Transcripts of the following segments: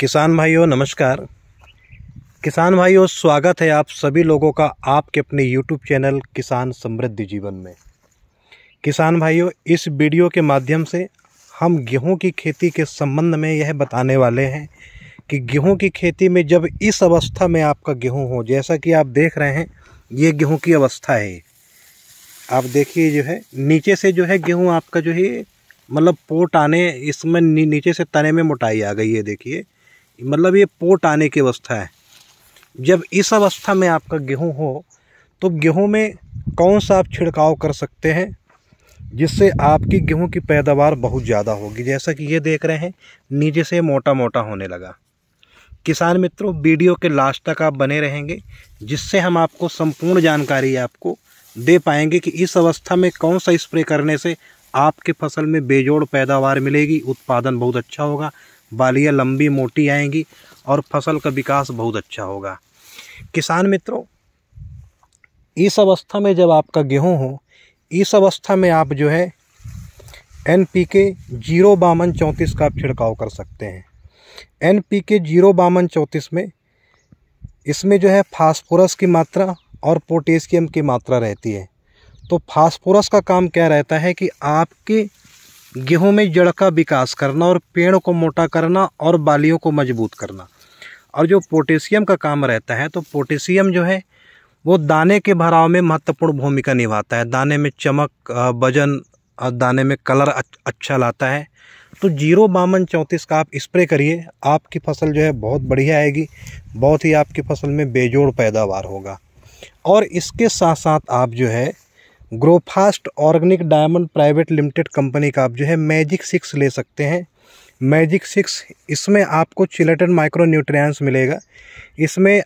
किसान भाइयों नमस्कार किसान भाइयों स्वागत है आप सभी लोगों का आपके अपने YouTube चैनल किसान समृद्धि जीवन में किसान भाइयों इस वीडियो के माध्यम से हम गेहूं की खेती के संबंध में यह बताने वाले हैं कि गेहूं की खेती में जब इस अवस्था में आपका गेहूं हो जैसा कि आप देख रहे हैं ये गेहूं की अवस्था है आप देखिए जो है नीचे से जो है गेहूँ आपका जो है मतलब पोट आने इसमें नीचे से तने में मोटाई आ गई है देखिए मतलब ये पोट आने की अवस्था है जब इस अवस्था में आपका गेहूं हो तो गेहूं में कौन सा आप छिड़काव कर सकते हैं जिससे आपकी गेहूं की पैदावार बहुत ज़्यादा होगी जैसा कि ये देख रहे हैं नीचे से मोटा मोटा होने लगा किसान मित्रों वीडियो के लास्ट तक आप बने रहेंगे जिससे हम आपको संपूर्ण जानकारी आपको दे पाएंगे कि इस अवस्था में कौन सा स्प्रे करने से आपके फसल में बेजोड़ पैदावार मिलेगी उत्पादन बहुत अच्छा होगा बालियाँ लंबी मोटी आएंगी और फसल का विकास बहुत अच्छा होगा किसान मित्रों इस अवस्था में जब आपका गेहूं हो इस अवस्था में आप जो है एन पी के जीरो बावन चौंतीस का आप छिड़काव कर सकते हैं एन पी के जीरो बावन चौंतीस में इसमें जो है फास्फोरस की मात्रा और पोटेशियम की मात्रा रहती है तो फास्फोरस का काम क्या रहता है कि आपके गेहूं में जड़ का विकास करना और पेड़ को मोटा करना और बालियों को मजबूत करना और जो पोटेशियम का काम रहता है तो पोटेशियम जो है वो दाने के भराव में महत्वपूर्ण भूमिका निभाता है दाने में चमक वजन और दाने में कलर अच्छा लाता है तो जीरो बावन चौंतीस का आप स्प्रे करिए आपकी फसल जो है बहुत बढ़िया आएगी बहुत ही आपकी फसल में बेजोड़ पैदावार होगा और इसके साथ साथ आप जो है Growfast organic diamond private limited company का आप जो है मैजिक सिक्स ले सकते हैं मैजिक सिक्स इसमें आपको चिलेटन माइक्रो न्यूट्रियस मिलेगा इसमें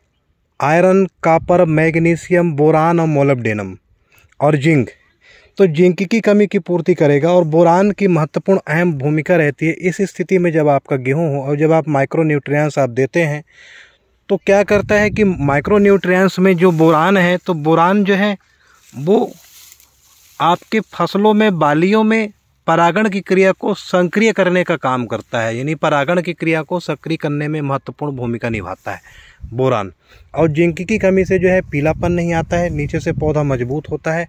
आयरन कापर मैग्नीशियम बोरान और मोलबडेनम और जिंक तो जिंक की कमी की पूर्ति करेगा और बोरान की महत्वपूर्ण अहम भूमिका रहती है इस स्थिति में जब आपका गेहूं हो और जब आप माइक्रो न्यूट्रियस आप देते हैं तो क्या करता है कि माइक्रो न्यूट्रियस में जो बोरान है तो बोरान जो है वो आपके फसलों में बालियों में परागण की क्रिया को सक्रिय करने का काम करता है यानी परागण की क्रिया को सक्रिय करने में महत्वपूर्ण भूमिका निभाता है बोरान और जिंक की कमी से जो है पीलापन नहीं आता है नीचे से पौधा मजबूत होता है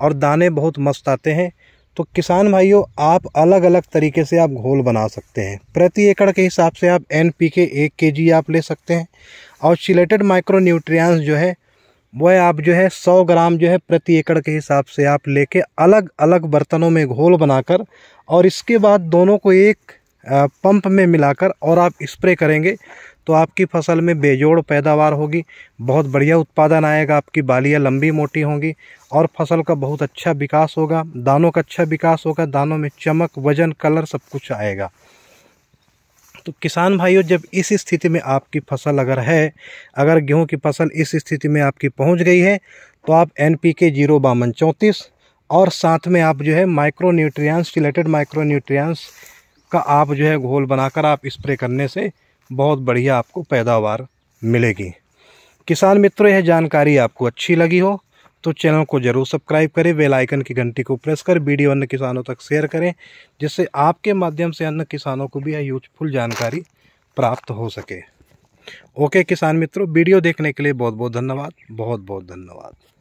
और दाने बहुत मस्त आते हैं तो किसान भाइयों आप अलग अलग तरीके से आप घोल बना सकते हैं प्रति एकड़ के हिसाब से आप एन पी के एक के जी आप ले सकते हैं और सिलेटेड माइक्रो न्यूट्रियांस जो है वह आप जो है सौ ग्राम जो है प्रति एकड़ के हिसाब से आप लेके अलग अलग बर्तनों में घोल बनाकर और इसके बाद दोनों को एक पंप में मिलाकर और आप स्प्रे करेंगे तो आपकी फसल में बेजोड़ पैदावार होगी बहुत बढ़िया उत्पादन आएगा आपकी बालियाँ लंबी मोटी होंगी और फसल का बहुत अच्छा विकास होगा दानों का अच्छा विकास होगा दानों में चमक वजन कलर सब कुछ आएगा तो किसान भाइयों जब इस स्थिति में आपकी फसल अगर है अगर गेहूं की फसल इस स्थिति में आपकी पहुंच गई है तो आप एन पी के जीरो बावन चौंतीस और साथ में आप जो है micro nutrients related micro nutrients का आप जो है घोल बनाकर आप स्प्रे करने से बहुत बढ़िया आपको पैदावार मिलेगी किसान मित्रों यह जानकारी आपको अच्छी लगी हो तो चैनल को जरूर सब्सक्राइब करें बेल आइकन की घंटी को प्रेस कर वीडियो अन्य किसानों तक शेयर करें जिससे आपके माध्यम से अन्य किसानों को भी यह यूजफुल जानकारी प्राप्त हो सके ओके किसान मित्रों वीडियो देखने के लिए बहुत बहुत धन्यवाद बहुत बहुत धन्यवाद